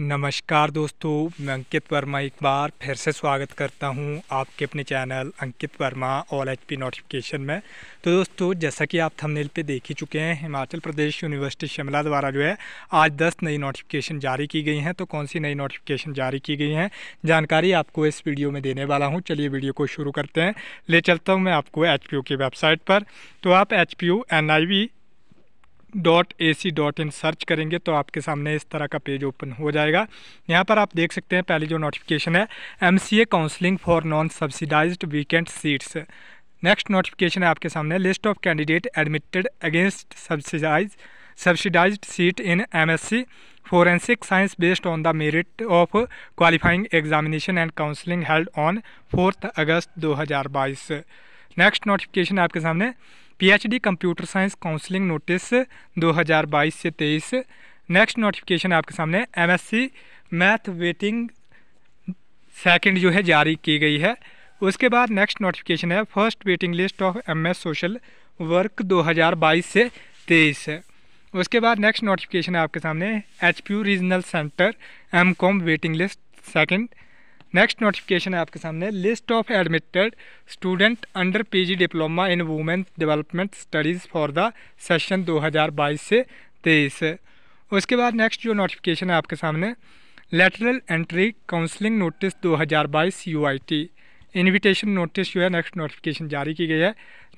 नमस्कार दोस्तों मैं अंकित वर्मा एक बार फिर से स्वागत करता हूं आपके अपने channel Ankit Verma all H P notification में तो दोस्तों जैसा कि आप थंबनेल पे देख ही चुके हैं हिमाचल प्रदेश यूनिवर्सिटी शिमला द्वारा जो है आज 10 नई नोटिफिकेशन जारी की गई हैं तो कौन सी नई नोटिफिकेशन जारी की गई हैं जानकारी आपको इस वीडियो में देने वाला हूँ चलिए वीडियो को शुरू करते हैं ले चलता हूँ मैं आपको एच की वेबसाइट पर तो आप H P dot A C dot in search करेंगे तो आपके सामने इस तरह का पेज ओपन हो जाएगा यहाँ पर आप देख सकते हैं पहली जो नोटिफिकेशन है M C A counselling for non subsidise vacant seats next notification है आपके सामने list of candidate admitted against subsidise subsidise seat in M S C forensic science based on the merit of qualifying examination and counselling held on fourth August दो हज़ार बाईस next notification आपके सामने PhD computer science counselling notice 2022 से 23 next notification आपके सामने MSc math waiting second जो है जारी की गई है उसके बाद नेक्स्ट नोटिफिकेशन है first waiting list of MS social work 2022 से 23 उसके बाद नेक्स्ट नोटिफिकेशन है आपके सामने H regional centre M waiting list second next notification है आपके सामने list of admitted student under PG diploma in women development studies for the session 2022 से तेईस उसके बाद नेक्स्ट जो नोटिफिकेशन है आपके सामने lateral entry counselling notice 2022 UIT invitation notice जो है नेक्स्ट नोटिफिकेशन जारी की गई है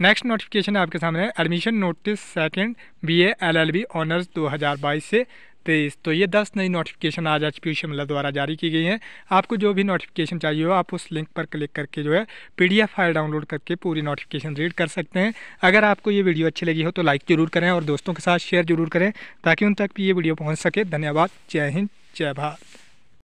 नेक्स्ट नोटिफिकेशन है आपके सामने admission notice second L LLB honours दो से तेईस तो ये दस नई नोटिफिकेशन आज एच पी शिमला द्वारा जारी की गई हैं आपको जो भी नोटिफिकेशन चाहिए हो आप उस लिंक पर क्लिक करके जो है पीडीएफ फाइल डाउनलोड करके पूरी नोटिफिकेशन रीड कर सकते हैं अगर आपको ये वीडियो अच्छी लगी हो तो लाइक जरूर करें और दोस्तों के साथ शेयर जरूर करें ताकि उन तक भी ये वीडियो पहुँच सके धन्यवाद जय हिंद जय भारत